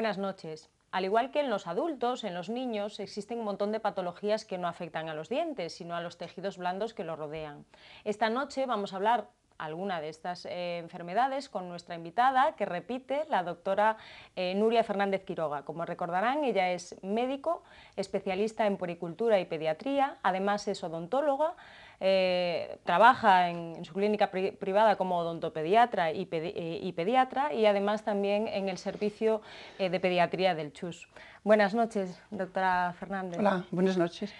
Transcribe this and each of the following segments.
Buenas noches. Al igual que en los adultos, en los niños existen un montón de patologías que no afectan a los dientes, sino a los tejidos blandos que los rodean. Esta noche vamos a hablar alguna de estas eh, enfermedades con nuestra invitada que repite, la doctora eh, Nuria Fernández Quiroga. Como recordarán, ella es médico, especialista en poricultura y pediatría, además es odontóloga, eh, trabaja en, su clínica privada como odontopediatra y, y, pediatra y además también en el servicio de pediatría del CHUS. Buenas noches, doctora Fernández. Hola, buenas noches.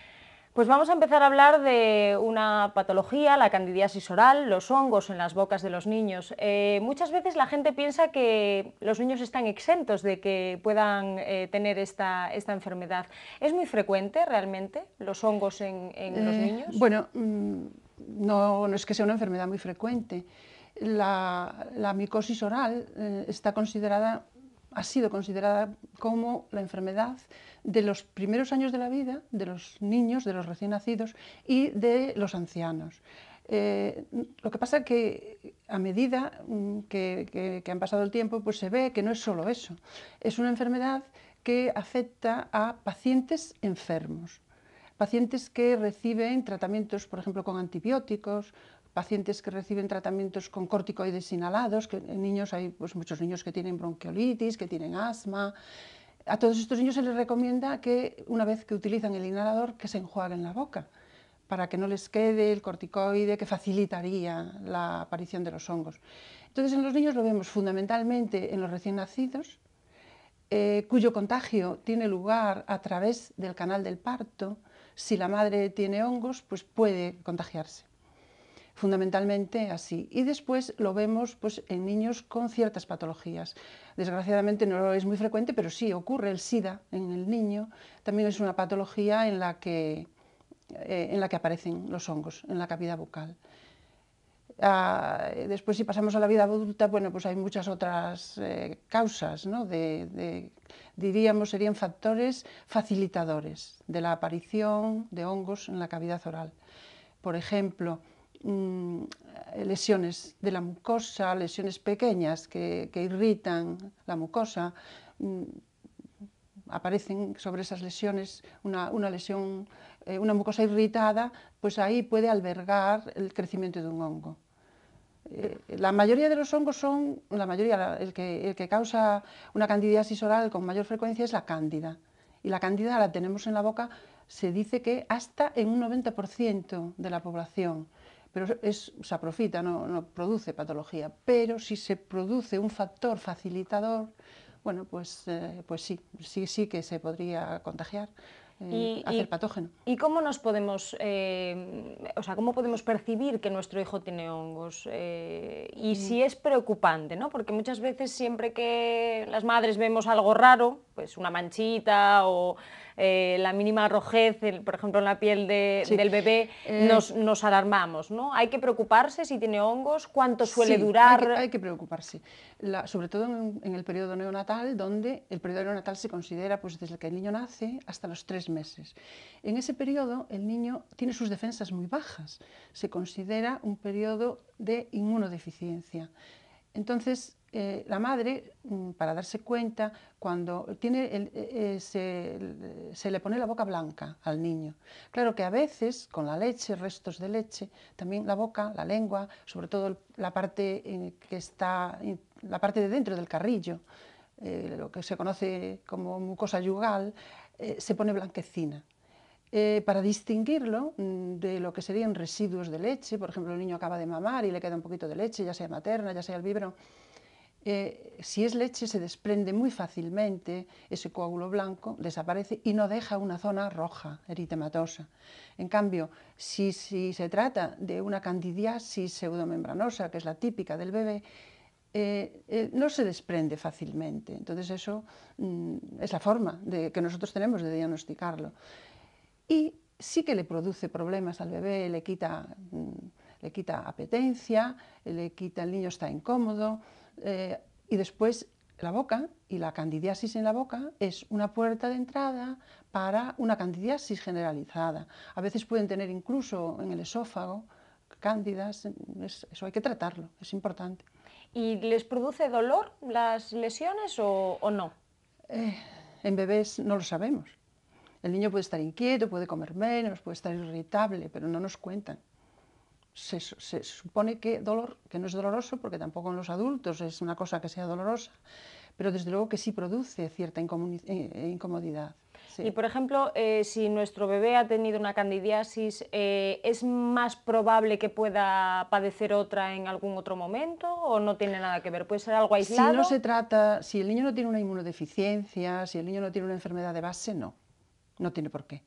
Pues vamos a empezar a hablar de una patología, la candidiasis oral, los hongos en las bocas de los niños. Eh, muchas veces la gente piensa que los niños están exentos de que puedan eh, tener esta, esta, enfermedad. ¿Es muy frecuente realmente los hongos en, los eh, niños? Bueno, mm, no, no, es que sea una enfermedad muy frecuente. la micosis oral está considerada ha sido considerada como la enfermedad de los primeros años de la vida, de los niños, de los recién nacidos y de los ancianos. Eh, lo que pasa es que a medida mm, que, que han pasado el tiempo, pues se ve que no es solo eso. Es una enfermedad que afecta a pacientes enfermos, pacientes que reciben tratamientos, por ejemplo, con antibióticos, pacientes que reciben tratamientos con corticoides inhalados, que en niños hay pues, muchos niños que tienen bronquiolitis, que tienen asma. A todos estos niños se les recomienda que una vez que utilizan el inhalador que se enjuaguen la boca para que no les quede el corticoide que facilitaría la aparición de los hongos. Entonces en los niños lo vemos fundamentalmente en los recién nacidos, eh, cuyo contagio tiene lugar a través del canal del parto. Si la madre tiene hongos, pues puede contagiarse fundamentalmente así. Y después lo vemos pues, en niños con ciertas patologías. Desgraciadamente no es muy frecuente, pero sí ocurre el SIDA en el niño. También es una patología en la que, eh, en la que aparecen los hongos en la cavidad bucal. Ah, después, si pasamos a la vida adulta, bueno, pues hay muchas otras eh, causas, ¿no? de, diríamos, serían factores facilitadores de la aparición de hongos en la cavidad oral. Por ejemplo, Mm, lesiones de la mucosa, lesiones pequeñas que, irritan la mucosa. Mm, aparecen sobre esas lesiones una, lesión, eh, una mucosa irritada, pues ahí puede albergar el crecimiento de un hongo. Eh, la mayoría de los hongos son, la mayoría, el que, el que causa una candidiasis oral con mayor frecuencia es la cándida. Y la cándida la tenemos en la boca, se dice que hasta en un 90% de la población pero es saprofita, no, no produce patología, pero si se produce un factor facilitador, bueno, pues, eh, pues sí, sí, sí que se podría contagiar. Eh, y, hacer patógeno. ¿Y cómo nos podemos, eh, o sea, cómo podemos percibir que nuestro hijo tiene hongos? y mm. si es preocupante, ¿no? Porque muchas veces siempre que las madres vemos algo raro, pues, una manchita o eh, la mínima rojez, por ejemplo, en la piel del bebé, eh. nos, alarmamos, ¿no? Hay que preocuparse si tiene hongos, cuánto suele durar. Hay que, preocuparse, sobre todo en, el periodo neonatal, donde el periodo neonatal se considera pues, desde que el niño nace hasta los tres meses. En ese periodo el niño tiene sus defensas muy bajas, se considera un periodo de inmunodeficiencia. Entonces, eh, la madre, mm, para darse cuenta, cuando tiene eh, eh, se, le pone la boca blanca al niño. Claro que a veces, con la leche, restos de leche, también la boca, la lengua, sobre todo la parte que está, la parte de dentro del carrillo, lo que se conoce como mucosa yugal, se pone blanquecina. para distinguirlo mm, de lo que serían residuos de leche, por ejemplo, el niño acaba de mamar y le queda un poquito de leche, ya sea materna, ya sea el biberón, eh, si es leche se desprende muy fácilmente ese coágulo blanco, desaparece y no deja una zona roja, eritematosa. En cambio, si, se trata de una candidiasis pseudomembranosa, que es la típica del bebé, eh, eh, no se desprende fácilmente. Entonces eso mm, es la forma de, que nosotros tenemos de diagnosticarlo. Y sí que le produce problemas al bebé, le quita, mm, le quita apetencia, le quita, el niño está incómodo, eh, y después la boca y la candidiasis en la boca es una puerta de entrada para una candidiasis generalizada. A veces pueden tener incluso en el esófago cándidas, eso hay que tratarlo, es importante. ¿Y les produce dolor las lesiones o, no? Eh, en bebés no lo sabemos. El niño puede estar inquieto, puede comer menos, puede estar irritable, pero no nos cuentan se, supone que dolor, que no es doloroso, porque tampoco en los adultos es una cosa que sea dolorosa, pero desde luego que sí produce cierta eh, eh, incomodidad. Y por ejemplo, eh, si nuestro bebé ha tenido una candidiasis, ¿es más probable que pueda padecer otra en algún otro momento o no tiene nada que ver? ¿Puede ser algo aislado? Si no se trata, si el niño no tiene una inmunodeficiencia, si el niño no tiene una enfermedad de base, no, no tiene por qué.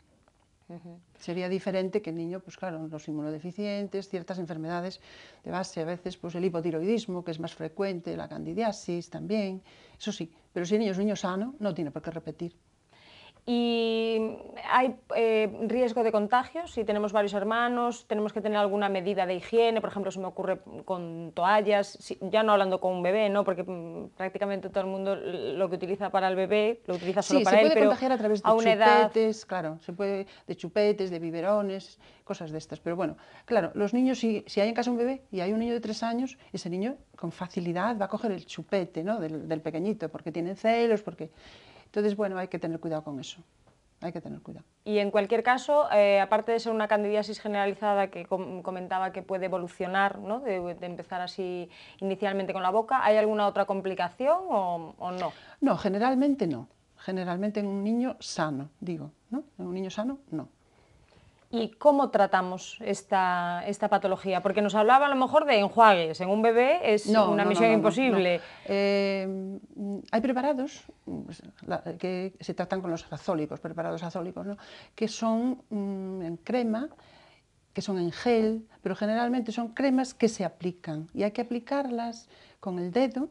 Sería diferente que el niño, pues claro, los inmunodeficientes, ciertas enfermedades de base, a veces pues el hipotiroidismo, que es más frecuente, la candidiasis también, eso sí, pero si el niño es un niño sano, no tiene por qué repetir y hay eh, riesgo de contagio si tenemos varios hermanos, tenemos que tener alguna medida de higiene, por ejemplo, se me ocurre con toallas, ya no hablando con un bebé, ¿no? porque mm, prácticamente todo el mundo lo que utiliza para el bebé lo utiliza solo para él, contagiar a través de chupetes, claro, se puede de chupetes, de biberones, cosas de estas, pero bueno, claro, los niños si, si hay en casa un bebé y hay un niño de tres años, ese niño con facilidad va a coger el chupete, ¿no? del, del pequeñito, porque tienen celos, porque entonces, bueno, hay que tener cuidado con eso. Hay que tener cuidado. Y en cualquier caso, eh, aparte de ser una candidiasis generalizada que comentaba que puede evolucionar, ¿no? de, empezar así inicialmente con la boca, ¿hay alguna otra complicación o, o no? No, generalmente no. Generalmente en un niño sano, digo, ¿no? En un niño sano, no y cómo tratamos esta, esta patología? Porque nos hablaba a lo mejor de enjuagues. En un bebé es una misión imposible. Eh, hay preparados pues, que se tratan con los azólicos, preparados azólicos, que son mm, en crema que son en gel, pero generalmente son cremas que se aplican y hay que aplicarlas con el dedo.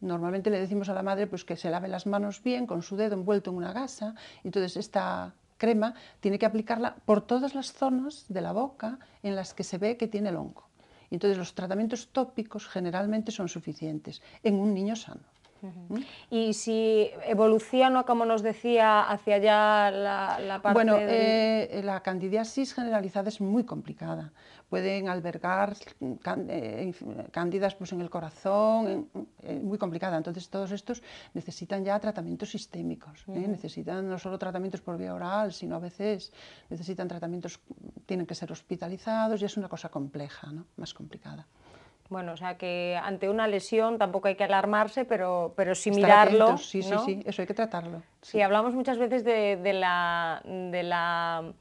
Normalmente le decimos a la madre pues, que se lave las manos bien con su dedo envuelto en una gasa. Entonces esta crema, tiene que aplicarla por todas las zonas de la boca en las que se ve que tiene el hongo. Entonces los tratamientos tópicos generalmente son suficientes en un niño sano. Y si evoluciona, como nos decía, hacia allá la, la parte... Bueno, eh, la candidiasis generalizada es muy complicada. Pueden albergar eh, cándidas pues, en el corazón, eh, muy complicada. Entonces todos estos necesitan ya tratamientos sistémicos. Necesitan no solo tratamientos por vía oral, sino a veces necesitan tratamientos, tienen que ser hospitalizados y es una cosa compleja, más complicada. Bueno, o sea que ante una lesión tampoco hay que alarmarse, pero, pero sí mirarlo. Sí, sí, sí, eso hay que tratarlo. Sí, hablamos muchas veces de, de la, de la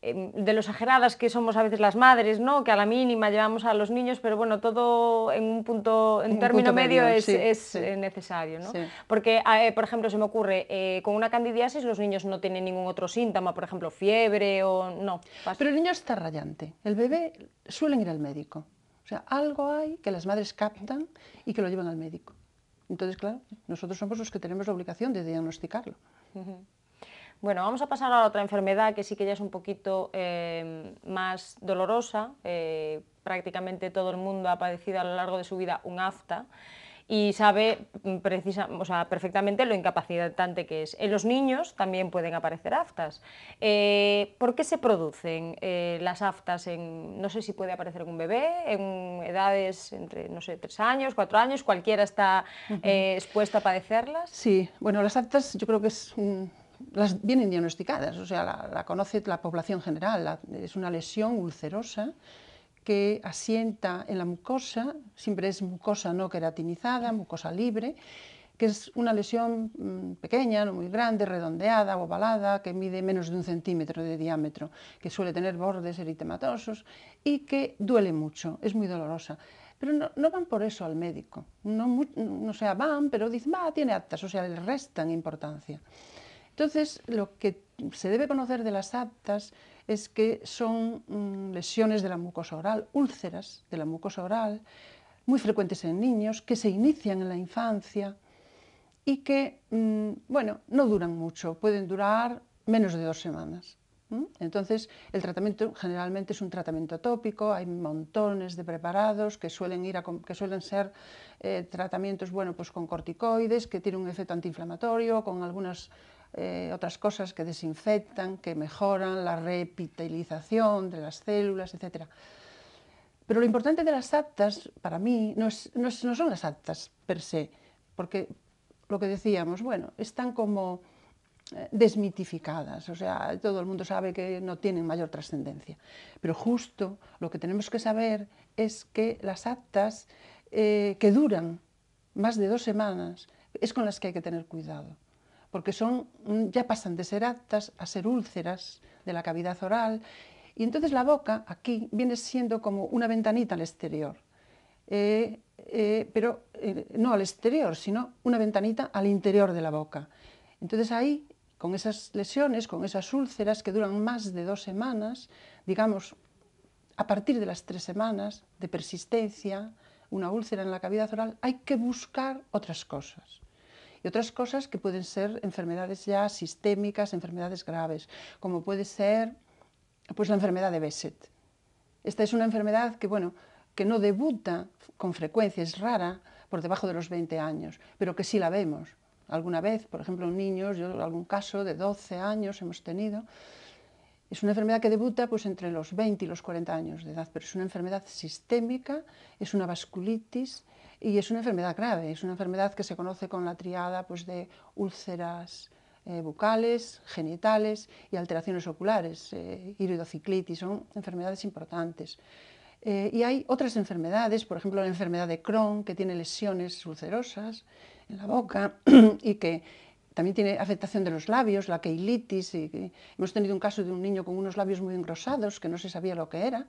em, de lo exageradas que somos a veces las madres, ¿no? que a la mínima llevamos a los niños, pero bueno, todo en un punto, en término medio, es, eh, necesario. ¿no? Porque, eh, por ejemplo, se me ocurre, eh, con una candidiasis los niños no tienen ningún otro síntoma, por ejemplo, fiebre o no. Pero el niño está rayante, el bebé suelen ir al médico. O sea, algo hay que las madres captan y que lo llevan al médico. Entonces, claro, nosotros somos los que tenemos la obligación de diagnosticarlo. Bueno, vamos a pasar a otra enfermedad que sí que ya es un poquito eh, más dolorosa. Eh, prácticamente todo el mundo ha padecido a lo largo de su vida un afta y sabe mm, precisa, perfectamente lo incapacitante que es. En los niños también pueden aparecer aftas. Eh, ¿Por qué se producen eh, las aftas? En, no sé si puede aparecer en un bebé, en edades entre, no sé, tres años, cuatro años, cualquiera está eh, expuesta a padecerlas. Sí, bueno, las aftas yo creo que es... las vienen diagnosticadas, o sea, la, conoce la población general, es una lesión ulcerosa que asienta en la mucosa, siempre es mucosa no queratinizada, mucosa libre, que es una lesión mm, pequeña, no muy grande, redondeada, ovalada, que mide menos de un centímetro de diámetro, que suele tener bordes eritematosos y que duele mucho, es muy dolorosa. Pero no, van por eso al médico, no, no sea, van, pero dicen, va, tiene actas, o sea, le restan importancia. Entonces, lo que se debe conocer de las actas es que son mm, lesiones de la mucosa oral, úlceras de la mucosa oral, muy frecuentes en niños, que se inician en la infancia y que, mm, bueno, no duran mucho, pueden durar menos de dos semanas. Entonces, el tratamiento generalmente es un tratamiento tópico, hay montones de preparados que suelen, ir que suelen ser eh, tratamientos bueno, pues con corticoides, que tienen un efecto antiinflamatorio, con algunas eh, otras cosas que desinfectan, que mejoran la repitalización de las células, etc. Pero lo importante de las actas, para mí, no, son las actas per se, porque lo que decíamos, bueno, están como eh, desmitificadas, o sea, todo el mundo sabe que no tienen mayor trascendencia. Pero justo lo que tenemos que saber es que las actas eh, que duran más de dos semanas es con las que hay que tener cuidado porque son, mm, ya pasan de ser aptas a ser úlceras de la cavidad oral. Y entonces la boca aquí viene siendo como una ventanita al exterior, eh, eh, pero eh, no al exterior, sino una ventanita al interior de la boca. Entonces ahí, con esas lesiones, con esas úlceras que duran más de dos semanas, digamos, a partir de las tres semanas de persistencia, una úlcera en la cavidad oral, hay que buscar otras cosas y otras cosas que pueden ser enfermedades ya sistémicas, enfermedades graves, como puede ser pues, la enfermedad de Besset. Esta es una enfermedad que, bueno, que no debuta con frecuencia, es rara por debajo de los 20 años, pero que sí la vemos. Alguna vez, por ejemplo, en niños, yo algún caso de 12 años hemos tenido. Es una enfermedad que debuta pues, entre los 20 y los 40 años de edad, pero es una enfermedad sistémica, es una vasculitis, y es una enfermedad grave, es una enfermedad que se conoce con la triada pues, de úlceras eh, bucales, genitales y alteraciones oculares, eh, son enfermedades importantes. Eh, y hay otras enfermedades, por ejemplo la enfermedad de Crohn, que tiene lesiones ulcerosas en la boca y que también tiene afectación de los labios, la queilitis. hemos tenido un caso de un niño con unos labios muy engrosados que no se sabía lo que era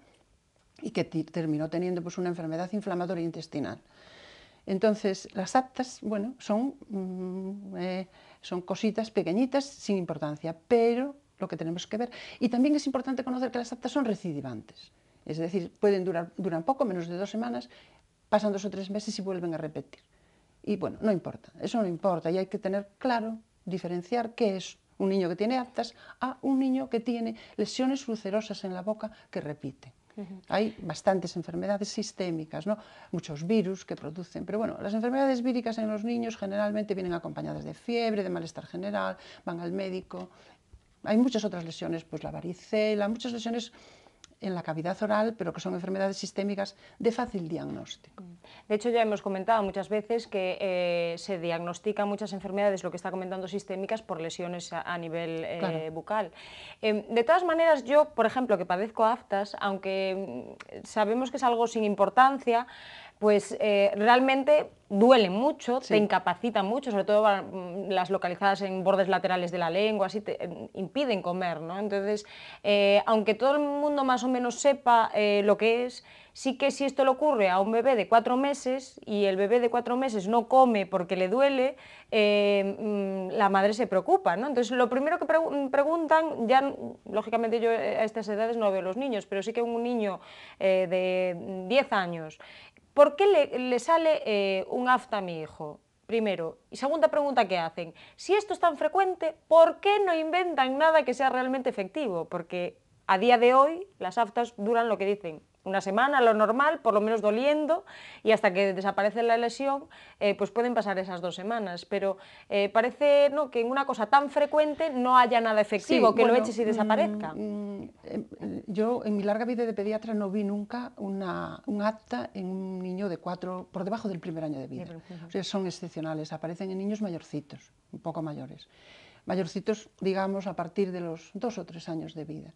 y que terminó teniendo pues, una enfermedad inflamatoria intestinal. Entonces, las aptas, bueno, mm, eh, son, cositas pequeñitas sin importancia, pero lo que tenemos que ver. Y también es importante conocer que las aptas son recidivantes, es decir, pueden durar duran poco, menos de dos semanas, pasan dos o tres meses y vuelven a repetir. Y bueno, no importa, eso no importa y hay que tener claro, diferenciar qué es un niño que tiene aptas a un niño que tiene lesiones ulcerosas en la boca que repiten. Hay bastantes enfermedades sistémicas, ¿no? muchos virus que producen, pero bueno, las enfermedades víricas en los niños generalmente vienen acompañadas de fiebre, de malestar general, van al médico. Hay muchas otras lesiones, pues la varicela, muchas lesiones en la cavidad oral, pero que son enfermedades sistémicas de fácil diagnóstico. De hecho, ya hemos comentado muchas veces que eh, se diagnostican muchas enfermedades, lo que está comentando sistémicas, por lesiones a, nivel eh, bucal. Em, de todas maneras, yo, por ejemplo, que padezco aftas, aunque mm, sabemos que es algo sin importancia, pues eh, realmente duele mucho, te incapacita mucho, sobre todo mm, las localizadas en bordes laterales de la lengua, así te impiden comer, ¿no? Entonces, eh, aunque todo el mundo más o menos sepa eh, lo que es, sí que si esto le ocurre a un bebé de cuatro meses y el bebé de cuatro meses no come porque le duele, mm, la madre se preocupa, ¿no? Entonces, lo primero que mm, preguntan, ya lógicamente yo a estas edades no veo los niños, pero sí que un niño de 10 años ¿por qué le, sale eh, un afta a mi hijo? Primero. Y segunda pregunta que hacen, si esto es tan frecuente, ¿por qué no inventan nada que sea realmente efectivo? Porque a día de hoy las aftas duran lo que dicen, una semana, lo normal, por lo menos doliendo, y hasta que desaparece la lesión, eh, pues pueden pasar esas dos semanas. Pero eh, parece ¿no? que en una cosa tan frecuente no haya nada efectivo, que lo eches y mm, desaparezca. Mm, em, yo en mi larga vida de pediatra no vi nunca un acta en un niño de cuatro, por debajo del primer año de vida. sea, son excepcionales, aparecen en niños mayorcitos, un poco mayores. Mayorcitos, digamos, a partir de los dos o tres años de vida.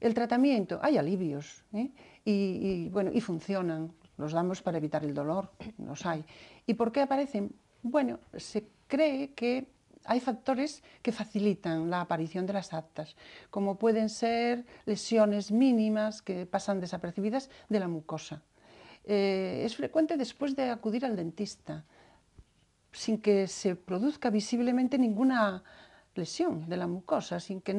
El tratamiento, hay alivios. ¿eh? y, bueno, y funcionan. Los damos para evitar el dolor, los hay. ¿Y por qué aparecen? Bueno, se cree que hay factores que facilitan la aparición de las actas, como pueden ser lesiones mínimas que pasan desapercibidas de la mucosa. Eh, es frecuente después de acudir al dentista, sin que se produzca visiblemente ninguna lesión de la mucosa, sin que,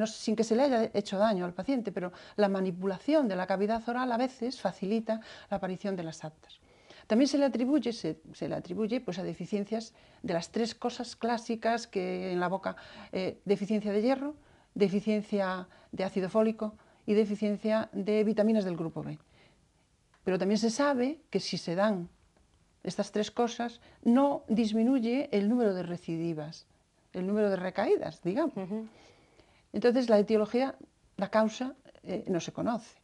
se le haya hecho daño al paciente, pero la manipulación de la cavidad oral a veces facilita la aparición de las actas. También se le atribuye, se, le atribuye pues, a deficiencias de las tres cosas clásicas que en la boca, eh, deficiencia de hierro, deficiencia de ácido fólico y deficiencia de vitaminas del grupo B. Pero también se sabe que si se dan estas tres cosas, no disminuye el número de recidivas el número de recaídas, digamos. Entonces la etiología, la causa, eh, no se conoce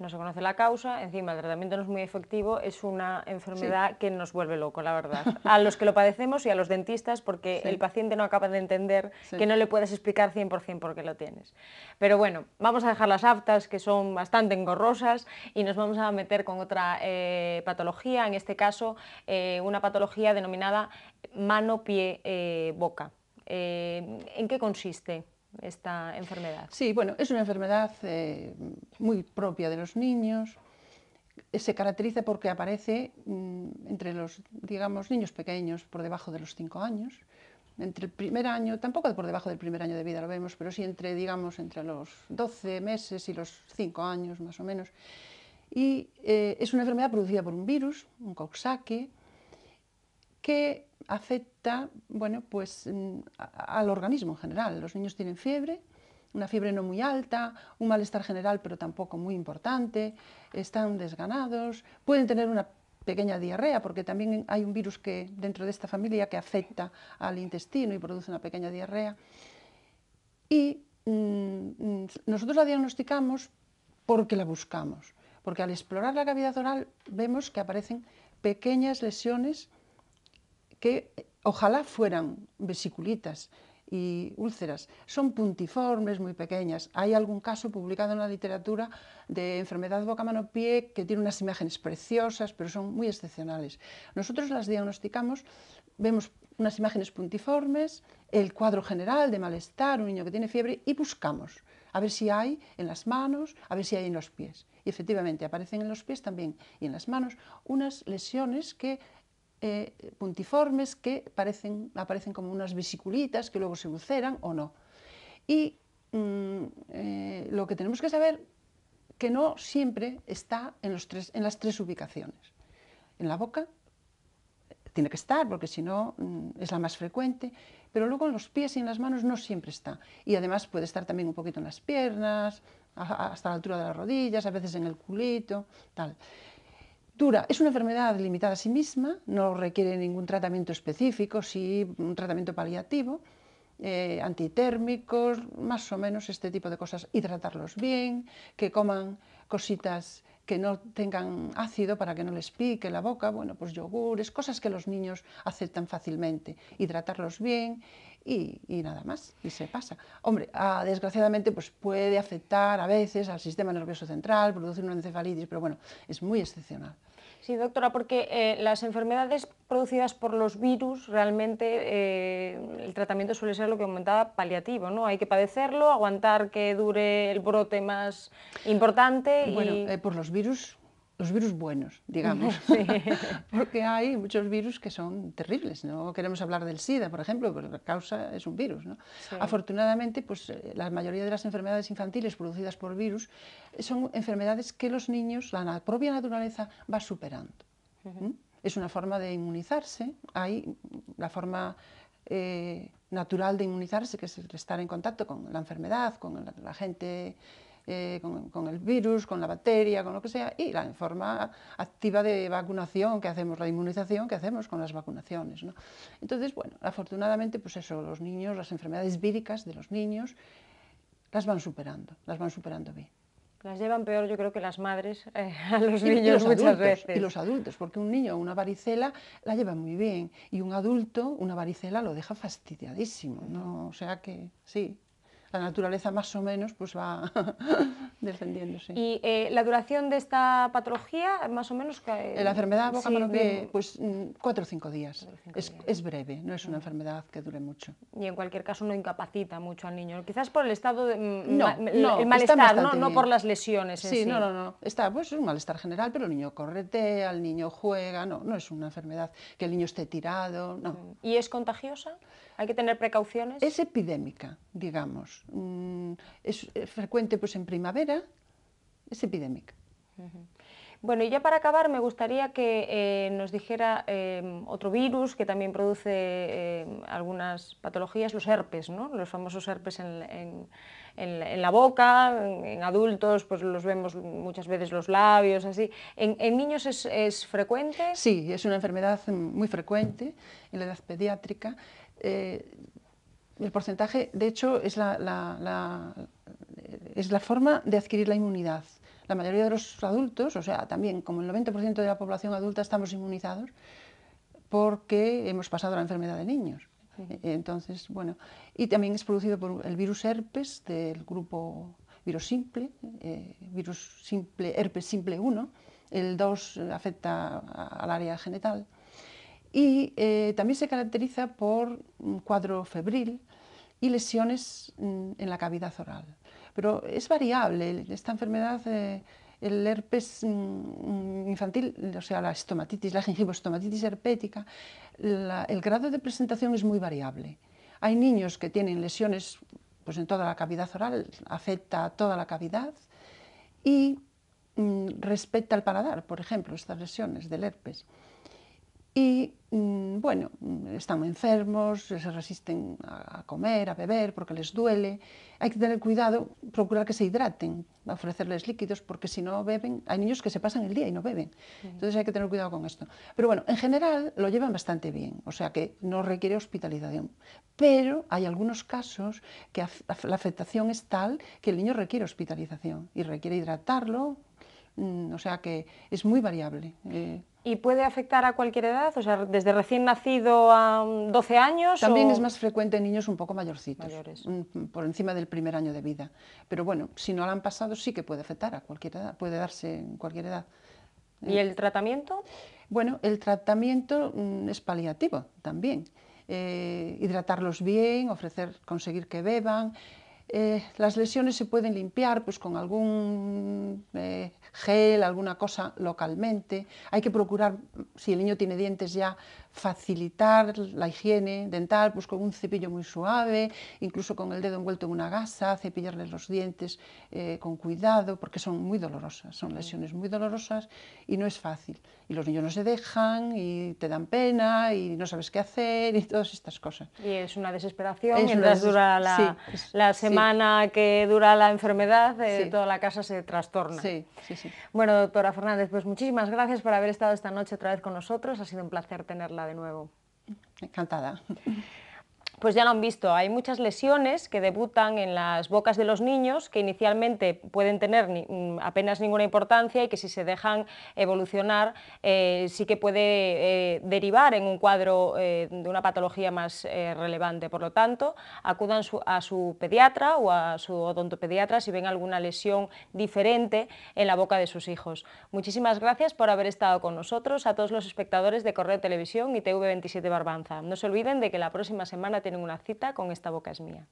no se conoce la causa, encima el tratamiento no es muy efectivo, es una enfermedad que nos vuelve loco, la verdad. A los que lo padecemos y a los dentistas, porque el paciente no acaba de entender que no le puedes explicar 100% por qué lo tienes. Pero bueno, vamos a dejar las aftas, que son bastante engorrosas, y nos vamos a meter con otra eh, patología, en este caso eh, una patología denominada mano-pie-boca. Eh, ¿En qué consiste? esta enfermedad? Sí, bueno, es una enfermedad eh, muy propia de los niños. Se caracteriza porque aparece mm, entre los, digamos, niños pequeños por debajo de los 5 años, entre el primer año, tampoco por debajo del primer año de vida lo vemos, pero sí entre, digamos, entre los 12 meses y los 5 años más o menos. Y eh, es una enfermedad producida por un virus, un coxsackie, que afecta bueno, pues, mm, al organismo en general. Los niños tienen fiebre, una fiebre no muy alta, un malestar general pero tampoco muy importante, están desganados, pueden tener una pequeña diarrea porque también hay un virus que dentro de esta familia que afecta al intestino y produce una pequeña diarrea. Y mm, mm, nosotros la diagnosticamos porque la buscamos, porque al explorar la cavidad oral vemos que aparecen pequeñas lesiones que ojalá fueran vesiculitas y úlceras. Son puntiformes, muy pequeñas. Hay algún caso publicado en la literatura de enfermedad boca-mano-pie que tiene unas imágenes preciosas, pero son muy excepcionales. Nosotros las diagnosticamos, vemos unas imágenes puntiformes, el cuadro general de malestar, un niño que tiene fiebre, y buscamos a ver si hay en las manos, a ver si hay en los pies. Y efectivamente aparecen en los pies también y en las manos unas lesiones que eh, puntiformes que aparecen como unas vesiculitas que luego se ulceran o no. Y mm, eh, lo que tenemos que saber que no siempre está en, las tres ubicaciones. En la boca tiene que estar, porque si no mm, es la más frecuente, pero luego en los pies y en las manos no siempre está. Y además puede estar también un poquito en las piernas, hasta la altura de las rodillas, a veces en el culito, tal es una enfermedad limitada a sí misma, no requiere ningún tratamiento específico, sí un tratamiento paliativo, eh, antitérmicos, más o menos este tipo de cosas, hidratarlos bien, que coman cositas que no tengan ácido para que no les pique la boca, bueno, pues yogures, cosas que los niños aceptan fácilmente, hidratarlos bien y, nada más, y se pasa. Hombre, ah, desgraciadamente pues puede afectar a veces al sistema nervioso central, producir una encefalitis, pero bueno, es muy excepcional. Sí, doctora, porque eh, las enfermedades producidas por los virus, realmente eh, el tratamiento suele ser lo que aumentaba paliativo, ¿no? Hay que padecerlo, aguantar que dure el brote más importante. Bueno, eh, por los virus los virus buenos, digamos, porque hay muchos virus que son terribles. No queremos hablar del SIDA, por ejemplo, porque la causa es un virus. ¿no? Afortunadamente, pues, eh, la mayoría de las enfermedades infantiles producidas por virus son enfermedades que los niños, la propia naturaleza, va superando. Es una forma de inmunizarse. Hay la forma eh, natural de inmunizarse, que es estar en contacto con la enfermedad, con la gente eh, con, el virus, con la bacteria, con lo que sea, y la forma activa de vacunación que hacemos, la inmunización que hacemos con las vacunaciones. Entonces, bueno, afortunadamente, pues eso, los niños, las enfermedades víricas de los niños, las van superando, las van superando bien. Las llevan peor, yo creo que las madres eh, a los niños muchas veces. Y los adultos, porque un niño una varicela la lleva muy bien y un adulto una varicela lo deja fastidiadísimo, ¿no? O sea que sí, la naturaleza más o menos pues va defendiéndose. ¿Y eh, la duración de esta patología, más o menos? Que, eh, la enfermedad boca pues mm, cuatro o cinco días. es, breve, no es una enfermedad que dure mucho. Y en cualquier caso no incapacita mucho al niño, quizás por el estado de mm, no, no, malestar, ¿no? no, por las lesiones. sí, no, no, no. Está, pues es un malestar general, pero el niño corretea, el niño juega, no, no es una enfermedad que el niño esté tirado, ¿Y es contagiosa? ¿Hay que tener precauciones? Es epidémica, digamos. Mm, es, eh, frecuente pues en primavera, es epidémica. Bueno, y ya para acabar me gustaría que eh, nos dijera em, otro virus que también produce em, algunas patologías, los herpes, ¿no? los famosos herpes en, la boca, en, adultos pues los vemos muchas veces los labios, así. ¿En, niños es, es, frecuente? Sí, es una enfermedad muy frecuente en la edad pediátrica. Eh, el porcentaje, de hecho, es la, es la forma de adquirir la inmunidad. La mayoría de los adultos, o sea, también como el 90% de la población adulta estamos inmunizados porque hemos pasado la enfermedad de niños. E, entonces, bueno, y también es producido por el virus herpes del grupo virus simple, eh, virus simple, herpes simple 1, el 2 afecta al área genital y eh, también se caracteriza por un cuadro febril y lesiones mm, en la cavidad oral. Pero es variable, esta enfermedad, eh, el herpes mm, infantil, o sea, la estomatitis, la herpética, el grado de presentación es muy variable. Hay niños que tienen lesiones pues, en toda la cavidad oral, afecta a toda la cavidad y mm, respeta el al paladar, por ejemplo, estas lesiones del herpes y mm, bueno, mm, están enfermos, se resisten a comer, a beber porque les duele. Hay que tener cuidado, procurar que se hidraten, ofrecerles líquidos porque si no beben, hay niños que se pasan el día y no beben. Entonces hay que tener cuidado con esto. Pero bueno, en general lo llevan bastante bien, o sea que no requiere hospitalización. Pero hay algunos casos que la afectación es tal que el niño requiere hospitalización y requiere hidratarlo, mm, o sea que es muy variable. Eh, ¿Y puede afectar a cualquier edad? O sea, desde recién nacido a 12 um, años. También es más frecuente en niños un poco mayorcitos, mm, por encima del primer año de vida. Pero bueno, si no la han pasado, sí que puede afectar a cualquier edad, puede darse en cualquier edad. ¿Y el tratamiento? Bueno, el tratamiento mm, es paliativo también. Eh, hidratarlos bien, ofrecer, conseguir que beban, eh, las lesiones se pueden limpiar pues, con algún eh, gel, alguna cosa localmente. Hay que procurar, si el niño tiene dientes ya, facilitar la higiene dental pues con un cepillo muy suave, incluso con el dedo envuelto en una gasa, cepillarles los dientes eh, con cuidado, porque son muy dolorosas, son lesiones muy dolorosas y no es fácil. Y los niños no se dejan y te dan pena y no sabes qué hacer y todas estas cosas. Y es una desesperación mientras dura la, semana que dura la enfermedad, eh, toda la casa se trastorna. Bueno, doctora Fernández, pues muchísimas gracias por haber estado esta noche otra vez con nosotros, ha sido un placer tenerla de nuevo. Encantada pues ya lo han visto, hay muchas lesiones que debutan en las bocas de los niños que inicialmente pueden tener mm, apenas ninguna importancia y que si se dejan evolucionar eh, sí que puede eh, derivar en un cuadro eh, de una patología más relevante. Por lo tanto, acudan a su pediatra o a su odontopediatra si ven alguna lesión diferente en la boca de sus hijos. Muchísimas gracias por haber estado con nosotros, a todos los espectadores de Correo Televisión y TV27 Barbanza. No se olviden de que la próxima semana en una cita con Esta Boca es Mía.